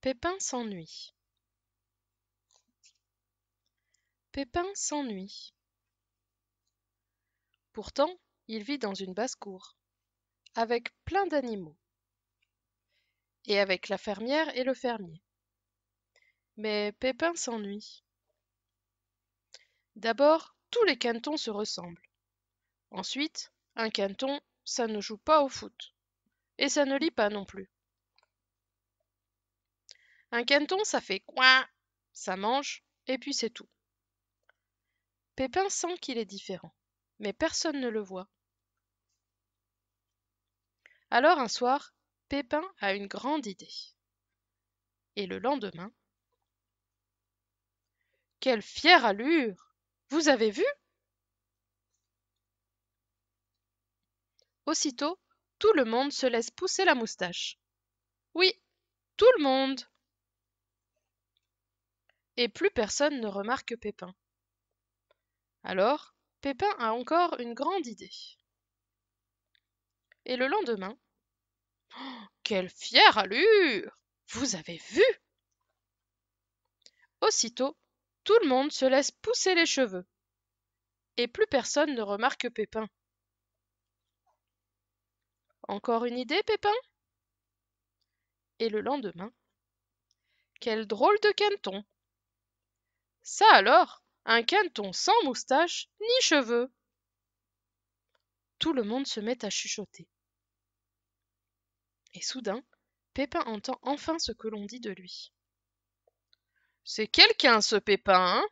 Pépin s'ennuie. Pépin s'ennuie. Pourtant, il vit dans une basse-cour, avec plein d'animaux, et avec la fermière et le fermier. Mais Pépin s'ennuie. D'abord, tous les cantons se ressemblent. Ensuite, un canton, ça ne joue pas au foot, et ça ne lit pas non plus. Un canton, ça fait coin, ça mange, et puis c'est tout. Pépin sent qu'il est différent, mais personne ne le voit. Alors un soir, Pépin a une grande idée. Et le lendemain. Quelle fière allure Vous avez vu Aussitôt, tout le monde se laisse pousser la moustache. Oui, tout le monde et plus personne ne remarque Pépin. Alors, Pépin a encore une grande idée. Et le lendemain, oh, quelle fière allure Vous avez vu Aussitôt, tout le monde se laisse pousser les cheveux. Et plus personne ne remarque Pépin. Encore une idée, Pépin Et le lendemain, quel drôle de caneton ça alors Un caneton sans moustache ni cheveux Tout le monde se met à chuchoter. Et soudain, Pépin entend enfin ce que l'on dit de lui. C'est quelqu'un, ce Pépin, hein